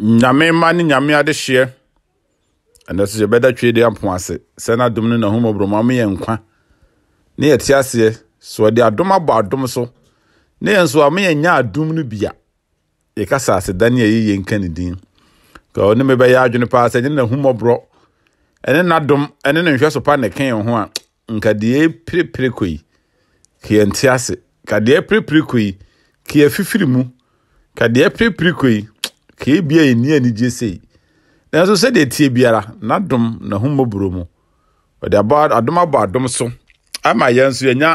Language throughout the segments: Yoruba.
nyame mma ne nyame adehyeɛ ɛnɛ so yɛbɛda twe de apo ase sɛ no adom no nahomɔborɔma ma yɛ nkwa ne yɛte aseɛ so ɔde adom abɔ adom so ne yɛn nso a ma yɛnya adom no bia yɛka sɛ ase dane a yɛyɛ nka ne din ka ɔne me bɛyɛ adwene paa sɛ ɛne nahomɔborɔ ɛne n'adom ɛne ne nhwɛ so pa ne ka yɛn ho a nka deɛ pirepire kɔ yi ka yɛnte ase ka deɛ pirepire kɔ yi ka yɛfifiri mu ka deɛ pirepire kɔ yi kee bia ɛni anigye sei nanso sɛdeɛ tie biara n'adom n'ahommɔborɔ mu ɔde abɔ adom abɔ adom so ama yɛn nso yɛnya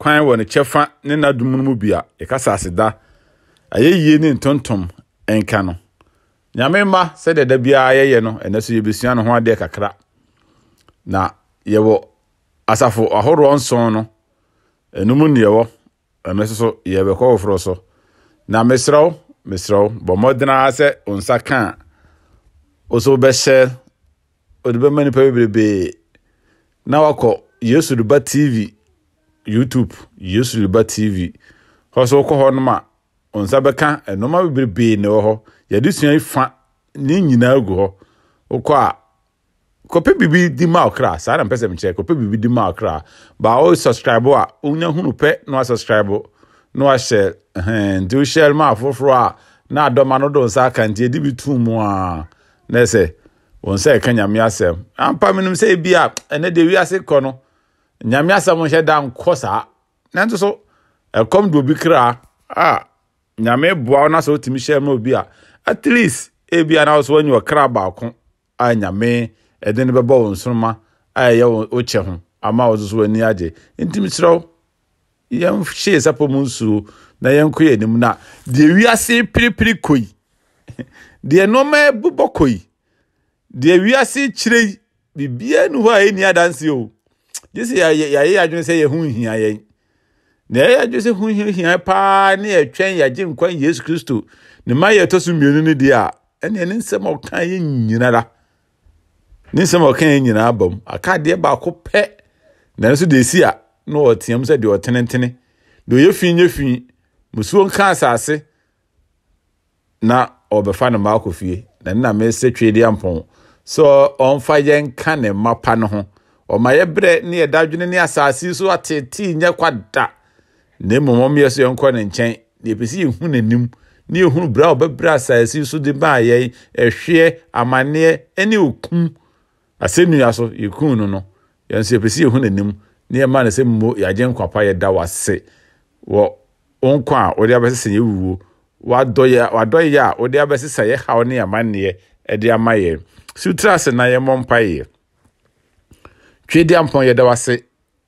kwan wɔ ne kyɛfa ne n'adom no mu bi yɛkasa ase da ayɛyie ne ntontom nka no nyame mma sɛdeɛ da biara yɛyɛ no ɛnɛ so yɛbɛsua ne ho adeɛ kakra na yɛwɔ asafo ahoroɔ nson no ɛnum ne yɛwɔ ɛnɛ so so yɛbɛkɔ foforɔ so na mesrɛ mesrɛw bɔ mmɔdena sɛ wo nsa ka a wo so wobɛhyɛ wode bɛma nnipa bebrebee na wakɔ yesu duba tv youtube yesu duba tv hɔ so wokɔ hɔ nom a wo nsa bɛka ɛnoma bebrebee ne wɔ hɔ yɛde sua fa ne nyinaa gu hɔ wokɔ a kɔpɛ biribi di ma ɔkra saa na mpɛ sɛ mekyerɛ kɔpɛ biribi di ma ɔkra baa wo subscribe a wonya hunu pɛ na wasubscribe na wahyɛ nti wohyɛ ma afoforɔ a na adɔma no do nsa aka nti ɛdi bi tum mu a na ɛsɛ wɔn nsa ɛka nyame asɛm ampa menom sɛ ebi a ɛnɛ deɛ wiase kɔ no nyame asɛm nhyɛ da nkɔ saa nanso so ɛkɔm de obi kra a nyame boa wo na sɛ wotumi hyɛ ma obi a at least ebi a na wɔso wɔnyɛ ɔkra baako a nyame ɛde no bɛbɔ wɔn nsoroma a ɛyɛ wɔn kyɛ ho ama wɔn so ani agye ntumi kyerɛw yɛnhyee sapɔ mu nsuo na yɛnkɔ yɛn anim na deɛ wiase piripiri kɔ yi deɛ nneɛma bobɔ kɔ yi deɛ wiase kyerɛ yi biribiara nu hɔ a ɛnni adanse o gye sɛ yɛayɛ adwene sɛ yɛho nhia yɛn na yɛyɛ adwene sɛ ho hia paa ne yɛtwɛn yɛagye nkwan yesu kristo ne ma yɛtɔ so mmienu no deɛ a ɛneɛ ne nsɛm a ɔka yɛ nyinara ne nsɛm a ɔka yɛ nyinaa bam aka adeɛ baako pɛ nanso deɛ si a na ɔteam sɛ deɛ ɔtenetene deɛ ɔyɛ fi nyɛ fi musuo nka asase na ɔbɛfa ne mma akɔ fie na ne na mesɛ twe de ampɔn sɛ ɔmfa ne mma pa no ho ɔma ne ne asase so nyɛ na mmom ɔmyɛ so yɛnkɔ ne nkyɛn na yɛpɛ sɛ yɛhu n'anim ne yɛhunu berɛ a asase so de maa yɛn ɛhweɛ amanneɛ ne okum asɛnnua so yɛkum no no yɛn n'anim nneɛma na sɛ mmo yɛagye nkwa pa yɛda wase wɔ nkwa a wɔde abɛsesa yɛ wuo wadɔyɛ wadɔyɛ a wɔde abɛsesa yɛ haw ne amanneɛ ɛde ama yɛ sutra na yɛmmɔ mpa yɛ twedi ampɔn yɛda wase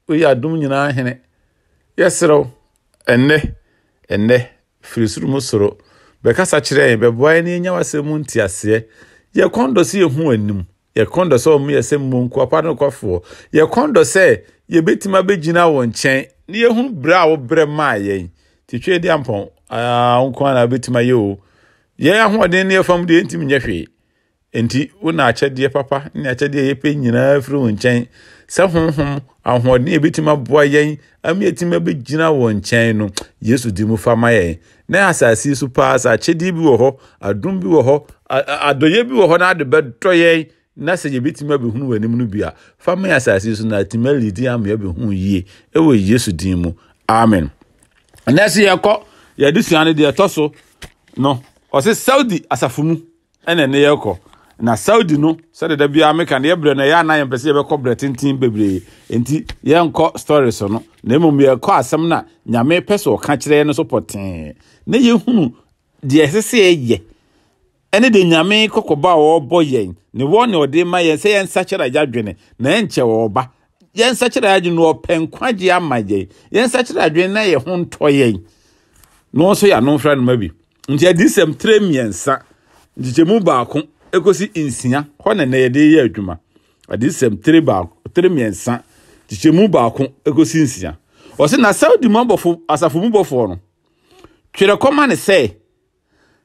woyɛ adom nyinaa hene yɛserew ɛnɛ ɛnɛ firi soro mu soro bɛkasa kyerɛ yɛn bɛboa yɛn ne yɛnya wasɛm mu nteaseɛ yɛ dɔ so yɛhu anim yɛkɔn dɔ sɛ ɔmo yɛ sɛ mmonku apano kɔfoɔ yɛkɔn dɔ sɛ yɛbɛtumi abɛgyina wɔn nkyɛn ne yɛhunu berɛ a wɔbrɛ maa yɛn te twɛ di ampɔn aa nko ara abɛtumi ayɛ o yɛn ahoɔden ne yɛfam deɛ ntumi nyɛ hwee nti wona akyɛdeɛ papa ne akyɛdeɛ yɛpɛ nyinaa firi wɔn nkyɛn sɛ honhom ahoɔden a yɛbɛtumi aboa yɛn ama yɛtumi abɛgyina wɔn nkyɛn no yesu di mu fama yɛn na asase yi so paa sɛ akyɛdeɛ bi wɔ hɔ adom bi wɔ hɔ adɔyɛ bi wɔ hɔ na ade bɛdɔ yɛn na sɛ yɛbɛtumi abɛhunu w'anim no bi a fa ma yɛ asase so na atumi alidi ama yɛabɛhunu yie ɛwɔ yesu din mu amen ɛnɛ sɛ yɛkɔ yɛde sua no deɛ ɛtɔ so no ɔse saudi asafo mu ɛna ɛne yɛkɔ na saudi no sɛde da biara meka no yɛbrɛ no ɛyɛ anan yɛmpɛ sɛ yɛbɛkɔ brɛ tenten bebree enti yɛnkɔ story so no na mmom yɛkɔ asɛm no a nyame pɛ sɛ ɔka kyerɛ no so pɔtee na yɛhunu deɛ ɛsɛ sɛ yɛyɛ ɛne de nyame kɔkɔba a wɔrebɔ yɛn ne wɔn na ɔde ma yɛn sɛ yɛn nsakyera yɛ adwene na yɛn nkyɛ wɔreba yɛn nsakyera yɛ adwene na ɔpɛ nkwagye ama yɛn yɛn nsakyera adwene na yɛ ho ntɔ yɛn na wɔn nso yɛ anomfra noma bi nti adi sɛm tire mmiɛnsa nkyekyɛmu baako ekosi nsia hɔ na na yɛde yɛ adwuma adi sɛm tire baako tire mmiɛnsa nkyekyɛmu baako ekosi nsia ɔsi na sɛw di mu abɔfo asafo mu bɔfoɔ no twerɛ kɔma ne sɛ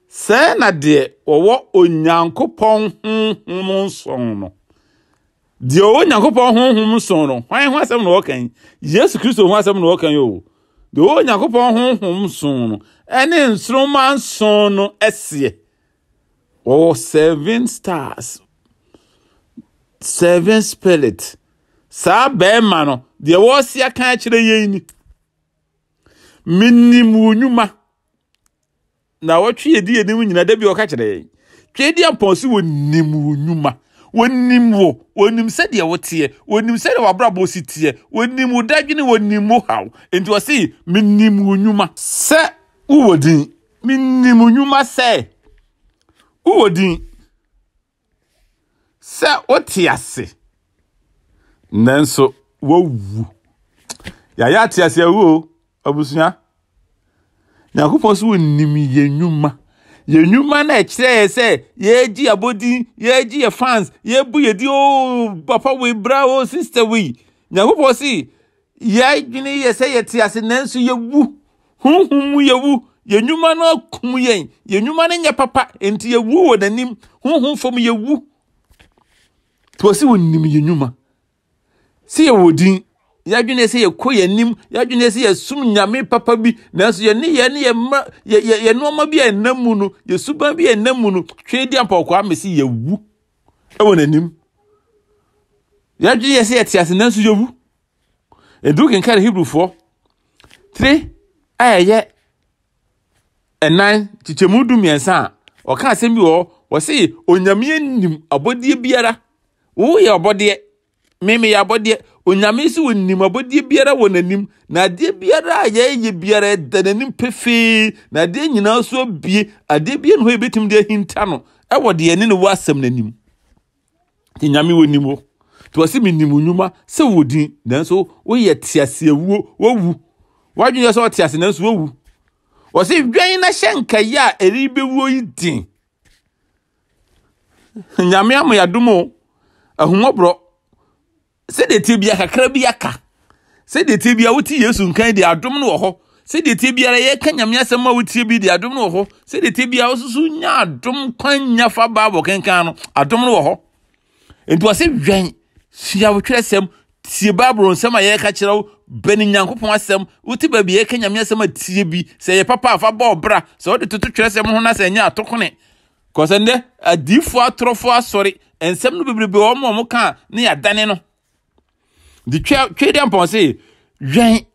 sɛɛ na deɛ wɔwɔ onyankopɔn honhom nson no deɛ ɔwɔ onyankopɔn honhom nson no hwan ho asɛm na wɔkan yesu kristo ho asɛm na wɔkan o deɛ ɔwɔ onyankopɔn honhom nson no ɛne nsoroma nson no ɛseɛ wɔwɔ seven stars seven spirit saa bɛrima no deɛ wɔresia kan akyerɛ yɛn ni menim wo nnwuma na wɔtwe yɛ di yɛ nimu nyinaa dabi ɔka kyerɛ yɛn twɛ di apɔnso wɔ nim wɔ nnwuma wɔnim wo wɔnim sɛdeɛ woteɛ wɔnim sɛdeɛ wabrabɔ si teɛ wɔnim wo dadwene wɔnim wo haw nti wɔse menim wo nnwuma sɛ wowɔ din menim wo nnwuma sɛ wowɔ din sɛ wote ase nanso wawu yɛayɛ ate ase awuo abusua nyankopɔn so wonim yɛn nnwuma yɛn nnwuma no ɛkyerɛ yɛ sɛ yɛagyi abɔdin yɛagyi yɛ fans yɛbu yɛdi o papa wei bra o sister wei nyankopɔn se yɛadwene yɛ sɛ yɛte ase nanso yɛwu honhom mu yɛwu yɛn nnwuma no akum yɛn yɛn nnwuma no nyɛ papa nti yɛwu wɔ n'anim honhom fam yɛwu nti wɔ se wɔnim yɛn nnwuma sɛ yɛwɔ din yɛadwene sɛ yɛkɔ yɛnim yɛadwene sɛ yɛsom nyame papa bi nanso yɛne yɛne yɛma yɛ nnoɔma bi a ɛna mu no yɛsuban bi a ɛna mu no twene di ampɔkɔa me sɛ yɛwu ɛwɔ n'anim yɛadwene yɛ sɛ yɛte ase nanso yɛwu ɛdu kenka ne hebrifoɔ tire a ɛyɛ ɛnan kyekyɛmu du mmiɛnsa a ɔka asɛm bi wɔ hɔ wɔse onyame nim abɔdeɛ biara woyɛ ɔbɔdeɛ meme yɛ abɔdeɛ onyame si wɔ nim abɔdeɛ biara wɔ n'anim na adeɛ biara a yɛyɛ biara da n'anim pefee na adeɛ nyinaa so abie adeɛ biara ne hɔ yɛbɛtumi de ahinta no ɛwɔ deɛ ne ne wɔ asɛm n'anim nti nyame wɔ nim hɔ nti wɔsi mi nim nnwuma sɛ wɔ din nanso woyɛ teaseawuo wɔwu wadwene yɛ sɛ ɔte ase nanso wɔwu wɔsi dwan na hyɛ nkaeɛ a ɛri bɛwuo yi din nyame ama yɛ sɛdeɛ tie bia kakra bi aka sɛdeɛ tie bia wote yesu nkan deɛ adom no wɔ hɔ sɛdeɛ tie biara yɛka nyame asɛm a wotie bi deɛ adom no wɔ hɔ sɛdeɛ tie bia wososo nya adom kwan nya fa baabɔ kenkan no adom no wɔ hɔ nti wɔse dwɛn sua wotwerɛ sɛm tie baabolo nsɛm a yɛreka kyerɛ wo bɛni nyankopɔn asɛm wote baabi yɛka nyame asɛm a tie bi sɛ yɛ papa afa bɔɔ bra sɛ wode toto twerɛ sɛm ho na sɛ ɛnyɛ atokone kɔsɛ nnɛ adiifoɔ atorɔfoɔ asɔre nsɛm no bebrebe wɔ ma ɔmo ka ne yɛadane no the twɛdeɛ mpɔnse wɛn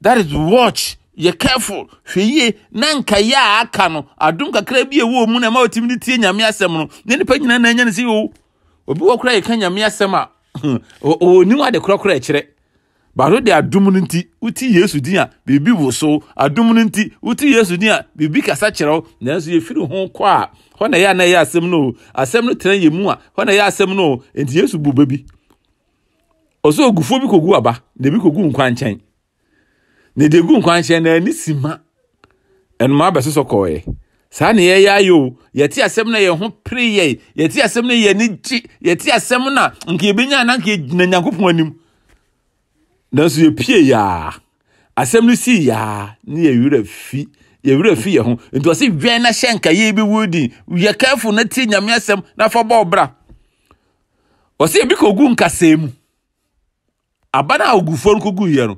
that is watch yɛ careful hwɛ yie na nkaeɛ a aka no adom kakra bi ɛwɔ mu na ɛma wɔtumi de tie nyame asɛm no ne nipa nyinaa na anya ne sɛ o oh, obi wɔ koraa yɛka nyame asɛm a ɔnim ade de adom no nti wote yesu din a biribi wo so adom no uti wote yesu din a biribi kasa kyerɛw nanso yɛfiri ho kɔ a hɔ na ɛyɛ a na ɛyɛ asɛm no o asɛm no tena yɛ mu a hɔ na enti yesu bu baby ɔsɛ ogufoɔ bi kogu aba na ebi kogu nkwankyɛn na de egu nkwankyɛn na ani si ma ɛnuma abɛsosɔ kɔɔɛ saa na yɛyɛ ayɛ o yɛte asɛm na yɛn ho pere yɛ yɛte asɛm na yɛn ani gye yɛte asɛm na nka ebenya na nka egyina nyankopɔn anim nanso yɛpie yaa asɛm no si yaa ne yɛ werɛ fi yɛ werɛ fi yɛ ho nti ɔsi wɛn na hyɛ nka yɛ bi wu di yɛ kɛɛfo na ti nyame asɛm na fa ɔbra ɔsi ebi kogu nkasɛɛ mu aba no a ogufoɔ no kɔguiɛ no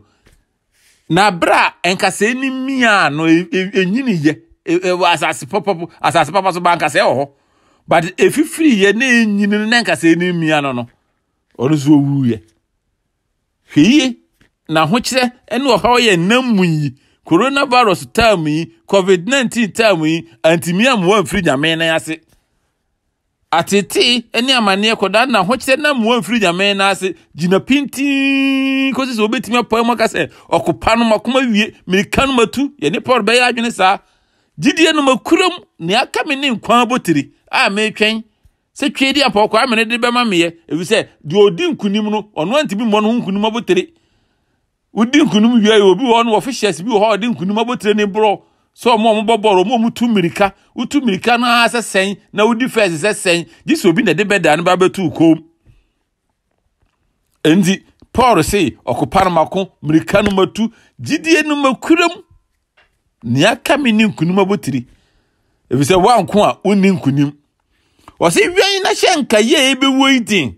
na berɛ a nkasa ni mia no ɛnyiniyɛ e, e, e, wɔ asase papa asase papa so ba nkasa wɔ hɔ but efifiriyɛ na ɛnyini no na nkasa ni mia no no ɔno nso ɔwuiɛ hwɛ yie n'ahokyerɛ ne ɔhaw yɛ nam mu yi coronavirus term yi covid-19 term yi antimi amoa mfiri nyame nan ase atete ne amanneɛ kɔdaa na ahokyerɛ nam wɔn mfiri nyame n'ase gyina pintin kɔsi sɛ obetumi apɔ mu aka sɛ ɔkopa no ma kɔma wie mirika no ma tu yɛ nipa ɔrɔ bɛyɛ adwene saa gyidie no ma kurom nea aka mi ne nkwan abotire a metwɛn sɛ twɛ di apɔ kɔ amene de bɛma meyɛ efisɛ deɛ odi nkunim no ɔno antimi mmɔ no ho nkunim abotire wodi nkunim wie obi wɔ hɔ no wɔ bi wɔ hɔ ɔde nkunim abotire ne borɔ sɛ ɔmo ɔmo bɔbɔrɔ ɔmo ɔmo tu mirika wotu mirika naa sɛ sɛn na wodi fɛs sɛ sɛn gye sɛ obi na ɛde bɛda ne ba bɛtu kom nti paul se ɔkopa no mako mirika no tu, gyidie no makuram nea aka me ne nkunim abotiri efisɛ wanko a wonni nkunim ɔse wɛn na hyɛ nkayie bɛwuo yi din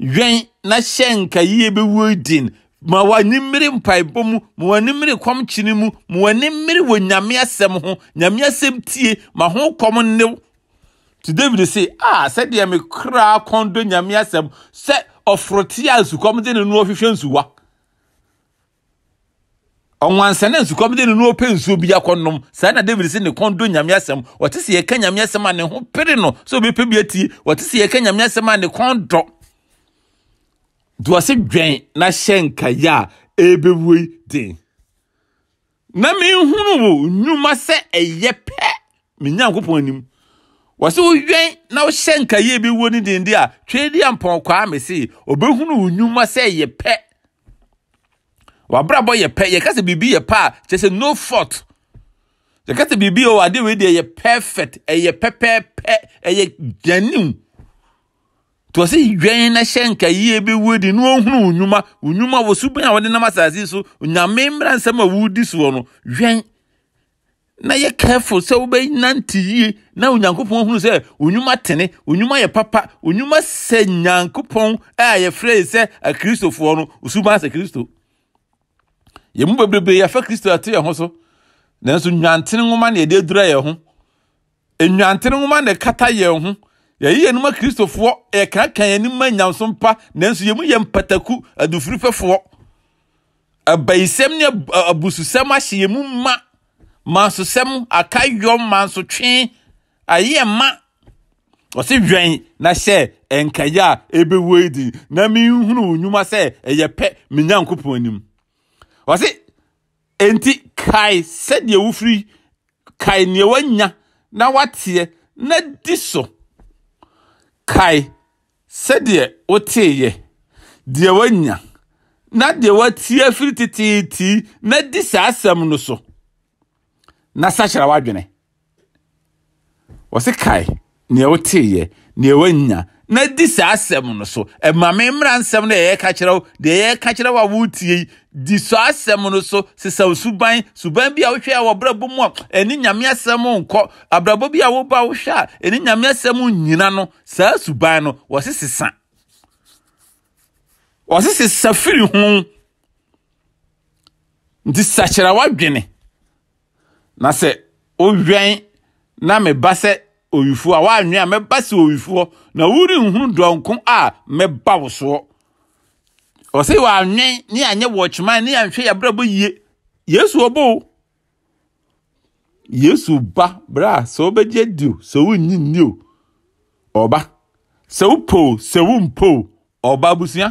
wɛn na hyɛ nkayie bɛwuo yi din ma w'ani mmiri mpaebɔ mu ma w'ani mmiri kɔmkyini mu ma w'ani mmiri wɔ nyame asɛm ho nyame asɛm tie ma ho kɔm nnew nti david se a sɛdeɛ me kra kɔndo nyame asɛm sɛ ɔforote a nsukɔm de ne no ɔhwehwɛ nsuwa ɔnwansɛne nsukɔm de ne no ɔpɛ nsuo bi akɔnom saa na david se ne kɔndo nyame asɛm ɔte sɛ yɛka nyame asɛm a ne ho pere no sɛ obɛpɛ bi atie ɔte sɛ yɛka nyame asɛm a ne kɔn dɔ duase dwɛn na hyɛ nkaeɛ a ɛrebɛwu yi den na mehunu wo nnwuma sɛ ɛyɛ pɛ me nyankopɔn anim wɔsɛ wodwɛn na wohyɛ nkaeɛ bɛwuo no dende a twɛ di a mpɔnkwaa me se ɔbɛhunu wo nnwuma sɛ ɛyɛ pɛ wabrabɔ yɛ pɛ yɛka sɛ biribi yɛ pɛ a kyerɛ sɛ no fault yɛka sɛ biribi ɔwɔ adeɛ wei deɛ ɛyɛ perfect ɛyɛ pɛpɛɛpɛ ɛyɛ gyanim to sɛ dwan na hyɛ nka yie bɛwue di na ɔhunu nnwuma nnwuma wɔ suban a wɔde nam asase so nyame mmra nsɛm a wodi soɔ no dwan na yɛ careful sɛ wobɛnante yie na onyankopɔn hunu sɛ onwuma tene onwuma yɛ papa onwuma sɛ nyankopɔn a yɛfrɛ yi sɛ akristofoɔ no osuban sɛ kristo yɛ mu bebrebe yɛafa kristo ate yɛn ho so nanso nnwantene nwoma na yɛde adura yɛn ho nnwantene nwoma na ɛkata yɛn ho yɛyi yɛn ma kristofoɔ yɛkankan yɛn ma nyanso mpa nanso yɛn mu yɛ mpataku adufurifɛfoɔ abayisɛm ne abususɛm ahyɛ yɛn ma mansosɛm akayɔm mansotwe ayɛ ma ɔsi dwɛn na hyɛ nkɛyɛ a ebewu yi di na mihunu wɔn nnwuma sɛ ɛyɛ pɛ menya nkopɔn anim ɔsi nti kae sɛdeɛ wofiri kae nea wanya na wateɛ na di so kae sɛdeɛ woteeɛ deɛ woanya na deɛ woatie firi teteetii na di saa asɛm no so na sakyera w'adwene wɔse kae nea woteeɛ nea woanya na di saa asɛm no so ɛmame mmra nsɛm no yɛyɛ ka kyerɛ wo deɛ yɛyɛ ka kyerɛ wo a woretie yi di saa asɛm no so sesaw suban suban bi a wohwɛ a wɔbrɛbɔ mu a ɛne nyame asɛm nkɔ abrabɔ bi a woba wohwɛ a ɛne nyame asɛm nyina no saa suban no wɔse sesa wɔse sesa firi ho nti sakyera wadwene na sɛ owɛn na meba sɛ owifoɔ a woanwe a mɛba sɛ owifoɔ na worenhunu dɔnko a mɛba wo soɔ ɔsɛ wɔanwe ne anyɛ wɔkyeman ne anhwɛ yɛabrabɔ yie yesu ɔbɔ o yesu ba bra sɛ wobɛgye adi o sɛ wonnyi nni o ɔba sɛ wopɛ o sɛ wompɛ o ɔba abusua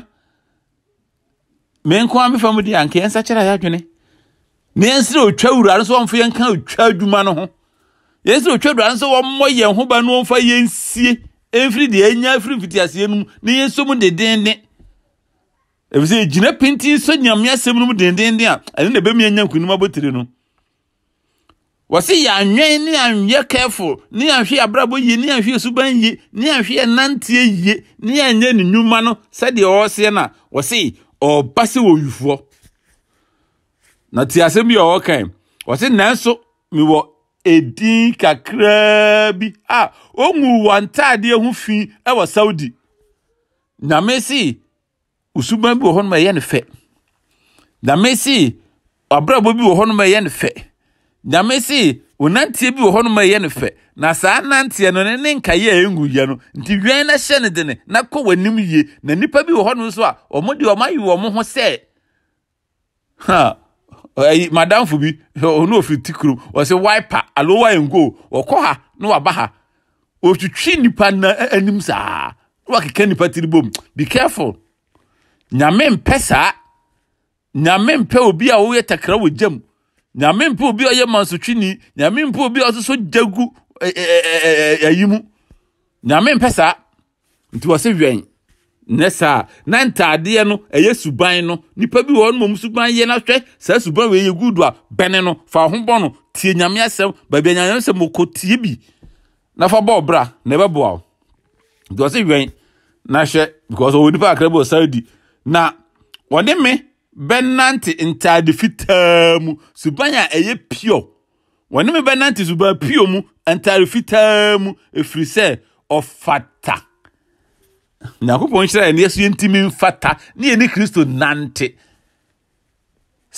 me nko a mefa mu deɛ anka yɛnsa kyerɛ a yɛadwene na yɛnsere otwa wura no so wɔmfa yɛnka otwa adwuma no ho yesu otwa dura nso wɔmmɔ yɛn ho ba no wɔmfa yɛn sie ɛmfiri deɛ ɛnya afiri mfitiaseɛ no mu na yɛnso mu dedenden ɛfisɛ gyina pinti so nyame asɛm no mu dendenden a ɛne na ɛbɛmi anya nkonim abotire no wɔse yɛanwɛn ne anwɛ careful ne yɛanhwe abrabɔ yie ne yɛanhwe suban yie ne yɛanhwe ɛnanteɛ yie ne yɛanyɛ ne nnwuma no sɛdeɛ ɔreseɛ no a wɔse ɔreba sɛ wɔwifoɔ na te asɛm bi a ɔwɔ kan wɔse nanso mewɔ ɛdin kakraa bi a ɔnwu wɔ ntaadeɛ ho fi wɔ saudi nyame se osuban bi wɔ hɔnom ɛyɛ no fɛ nyame se abrabɔ bi wɔ hɔnom ɛyɛ no fɛ nyame se onanteɛ bi wɔ hɔnom ɛyɛ no fɛ na saa nanteɛ no ne ne nkae a ɛngu yɛ no nti wɛn na hyɛ no dene na kɔ w'anim yie na nnipa bi wɔ hɔnom nso a ɔmo deɛ ɔmo ayi wɔn ho sɛ ha ɛyi eh, madamfo bi ɔno eh, ofiri ti kurom ɔsɛ waipa alo wa ɔkɔ ha na waba ha otwitwi nipa na eh, anim saa na wakeka nipa tiri bom be careful nyame mpɛ saa nyame mpɛ obi a ɔyɛ takra wɔ gyam nyame mpɛ obi a ɔyɛ mansotwini nyame mpɛ obi a ɔsoso gyagu ɛɛɛ ɛyi mu nyame mpɛ saa nti wɔsɛ wɛn ne saa na ntaadeɛ no ɛyɛ suban no nipa bi wɔn mom suban yɛ na hwɛ saa suban wɔ yɛ gudu a bɛne no fa ho bɔ no tie nyame asɛm baabi nyame asɛm okɔ tie bi na fa bɔ ɔbra na ɛbɛboa o deɛ wɛn na hwɛ because ɔwɔ nipa akra bi ɔsan di na wɔde me bɛnante ntaade fitaa mu suban a ɛyɛ pure wɔne me bɛnante suban pure mu ntaade fitaa mu efiri sɛ ɔfata nyankopɔn nhyira yɛn yɛso yɛntumi mfata ne yɛne kristo nante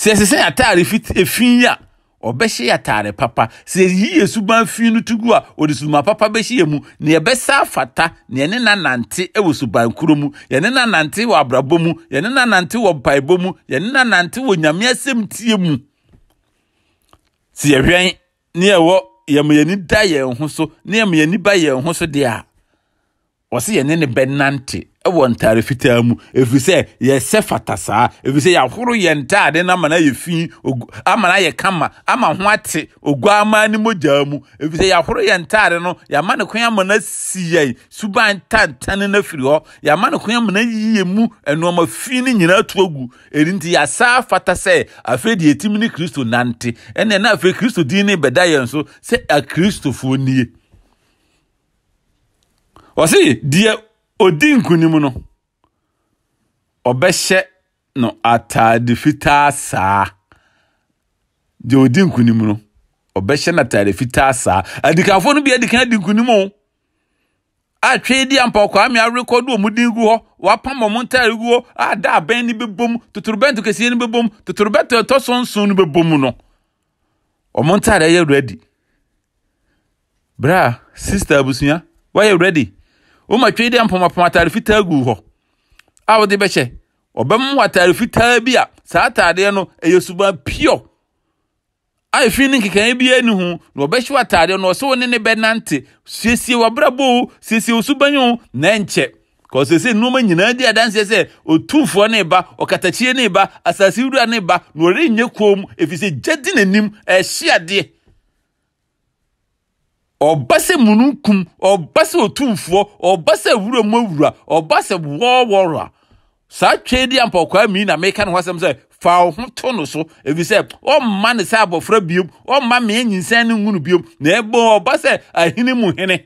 sɛ ɛsɛ sɛ yɛataare fi a ɔbɛhyɛ yɛataare papa sɛ yɛyi yɛ suban fi no to gu a ɔde suma papa bɛhyɛ yɛ mu na yɛbɛsa afata na yɛne na nante wɔ suban kuro mu yɛne na nante wɔ abrabɔ mu yɛne na nante wɔ mpaebɔ mu yɛne na nante wɔ nyame asɛm tie mu sɛ yɛhwɛn ne yɛwɔ yɛma yɛni da yɛn ho so ne yɛma ba yɛn ho so deɛ a wɔsi yɛne ne bɛnante ɛwɔ e ntaare fitaa mu efi sɛ yɛsɛ fata saa efi sɛ yɛahoro yɛn ntaade na ama na yɛ fi ama na yɛ kama ama ho ate oguama ne mogya mu efi sɛ yɛahoro yɛn ntaade no yɛama ne kwan ama na si yɛn suban tantan na firi hɔ yɛama ne kwan ama na yie mu nneɛma fi ne nyinaa to agu ɛni e nti yɛasa fata sɛ afei deɛ etim ne kristo nante ɛnna ɛna afei kristo din ne bɛda yɛn so sɛ akristofoɔ nie ɔse deɛ ɔdi nkonim no ɔbɛhyɛ no ataade fitaa saa deɛ ɔdi nkonim no ɔbɛhyɛ no ataade fitaa saa adikafoɔ no bi adi kan adi o atwe di ampa kwame arekɔdo ɔmo din gu hɔ wapam ɔmo ntaare gu hɔ ada abɛn no bɛbom totorobɛnto kɛseɛ no bɛbom totorobɛnto ɛtɔ so nson no bɛbom no ɔmo ntaare yɛ ready bra sista abusua wayɛ ready woma twei dɛ mpɔmapɔma atare fitaa gu hɔ a wode bɛhyɛ ɔbɛma wɔ atare fitaa bi a saa ataadeɛ no ɛyɛ suban pio a efi ne nkekaeɛ bi ani ho na ɔbɛhyɛ wɔ ataadeɛ no ɔsɛ wo ne ne bɛnante siesie wabrabɔ o siesie wo suban o na ɛnkyɛ kɔsese nneɛma nyinaa di adanseɛ sɛ otumfoɔ ne ba ɔkatakyie ne ba asase wura ne ba na ɔrenyɛ kuom efisɛ gya di n'anim ɛhyɛ adeɛ ɔba sɛ mununkum ɔba sɛ otumfoɔ ɔba sɛ awura mu awura ɔba sɛ wɔɔwɔra saa twɛ di ampɔkwa mi na meka ne ho asɛm sɛ fa wo ho to ebi so efisɛ ɔmma na sɛ abɔfra biom ɔmma mea nyinsɛn ne nwunu biom na ɛbɔ ɔba sɛ ahene mu hene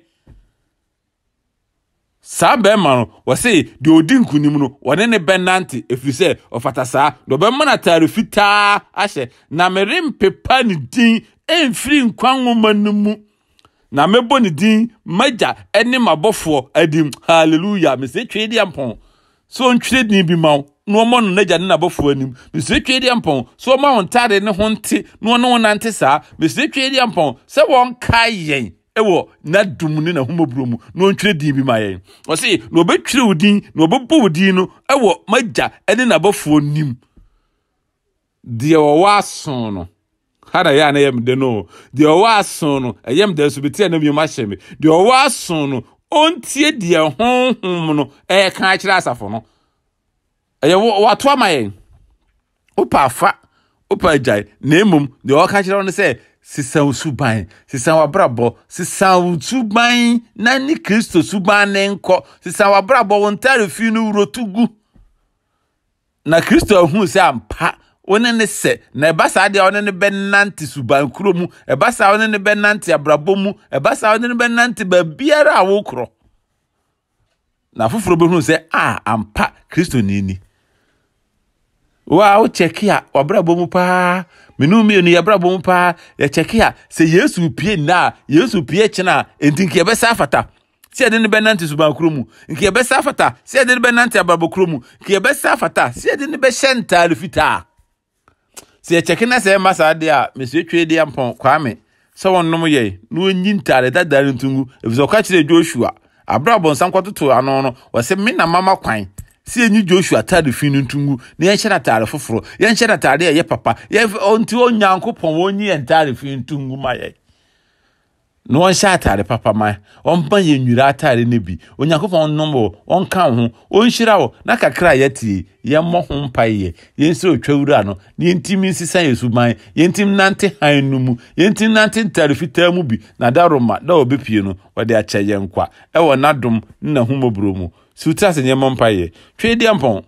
saa bɛrima no wɔse deɛ odi nkunim no wɔne ne n'ante ɛfiri sɛ ɔfata saa na ɔbɛma no atare fitaa ahyɛ na merempepa ne din ɛmfiri nkwa nwoma no mu na mɛbɔ ne din magya ne mabɔfoɔ adim hallelujah mesɛ twe deɛ mpɔn so ntwerɛ din bi ma wo na ɔmmɔ no n'agya ne n'abɔfoɔ anim mesɛ twe deɛ mpɔn so ɔma wo ntade ne ho nte na ɔne wo nante saa mesɛ twe deɛ mpɔn sɛ wɔnkae yɛn ɛwɔ n'adum ne n'ahomaburo mu na ɔntwerɛ din bi ma yɛn ɔse na ɔbɛtwerɛ wo din na ɔbɛbɔ wo din no ɛwɔ magya ne n'abɔfoɔ nim deɛ wɔwɔ aso no ha na ɛyɛ a na ɛyɛ me no deɛ ɔwɔ aso no ɛyɛ me dɛ so bi tia na mmom ahyɛ me deɛ ɔwɔ aso no ɔntie deɛ honhom no ɛyɛka e akyerɛ asafo no ɛyɛ e wato ama yɛn wopa afa wopa agyae na mmom deɛ ɔka kyerɛ wo no sɛ sisan suban sisan w'abrabɔ sisan suban na ne kristo suban ne nkɔ sisan w'abrabɔ wo ntare fi no wuro to na kristo ahu e sɛ ampa wone ne sɛ na ɛba saa deɛ wone ne bɛnante subankuro mu ɛba saa wone ne bɛnante abrabɔ mu ɛba saa wone ne bɛnante baabiara a wokorɔ na foforɔ bɛhunu sɛ a ampa kristo ni wo a wokyɛke a wabrabɔ mu paa menu mmienu yɛbrabɔ mu paa yɛkyɛke a sɛ yesu pie nna a yesu pie kyena a enti nka yɛbɛsa afata sɛ yɛde ne bɛnante subankuro mu nka yɛbɛsa afata sɛ yɛde ne bɛnante abrabɔ kuro mu nka yɛbɛsa afata sɛ yɛde ne bɛhyɛ ntaare fitaa sɛ yɛkyɛke na sɛ ɛma saa deɛ a mesua twe deɛ mpɔn kwame sɛ wɔnnom yɛ na wɔnyi ntaade dadaa no ntungu ɛfisɛ ɔka kyerɛ joshua abere a bɔnsam kɔtoto ano no wɔsɛ me na mama kwan sɛ yɛnyi joshua taade fi no ntungu na yɛnhyɛ no ataade foforɔ yɛnhyɛ no ataade a ɛyɛ papa yɛnti onyankopɔn wɔnyi yɛn taade fi ntungu ma yɛn na ɔnhyɛ atare papama ɔmpa yɛ nnwira atare no bi onyankopɔn nom wɔ ɔnka wo ho ɔnhyira wɔ na kakra a yɛatie yɛmmɔ ho mpaeɛ yɛnsrɛ otwa wura no na yɛntimi nsesa yɛ suban yɛntim nante no mu yɛntim nante ntare fitaa mu bi na da roma da wɔbɛpie no wɔde akyɛ yɛn kwa ɛwɔ n'adom na homɔborɔ mu siwotase nneɛma mpaeɛ twei deɛ mpɔn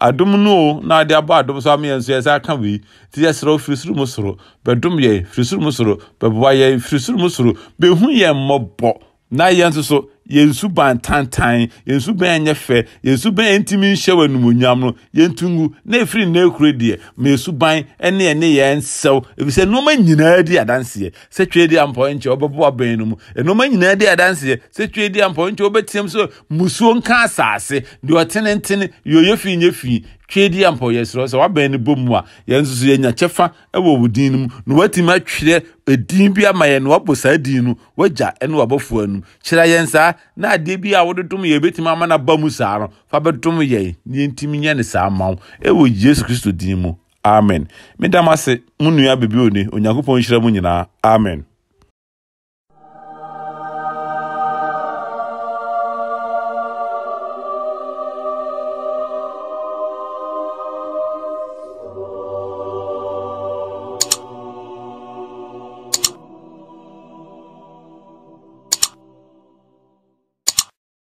adom no o na ade abɔ adom so ama yɛn nso yɛsɛ aka wei ti yɛ serɛw firi soro mu soro bɛdom yɛn firi soro mu soro bɛboa yɛn firi soro mu soro bɛhu yɛn mmɔbɔ na yɛn nso yɛn suban tantan yɛn suban nyɛ fɛ yɛn suban ntumi nhyɛ wɔ anumonyam no yɛntungu na efiri nnekuro deɛ ma yɛn suban ne yɛn ne yɛn nsɛw efisɛ nneɛma nyinaa di adanseɛ sɛ twɛ di ampɔnkye ɔbɛbɔ abɛn no mu e nneɛma nyinaa di adanseɛ sɛ twɛ di ampɔnkye ɔbɛteam so musuo nka asaase deɛ ɔtenetene deɛ ɔyɛ fi nyɛ fi twedi ampa yɛsrɛ sɛ wabɛn no bɔ a yɛn nso so yɛnya kyɛfa wɔ wo din no mu na woatumi atwerɛ edin bi ama yɛn na wabɔ saa din no wagya ne wabɔfoɔ anum kyerɛ yɛn saa na adeɛ bi a wododom yɛ ebɛtumi ama no aba mu saa no fa bɛdom yɛn na yɛntumi nyɛ ne saa ma wo ɛwɔ yesu kristo din mu amen medam ase mo nua bebi one onyankopɔn nhyira mu nyinaa amen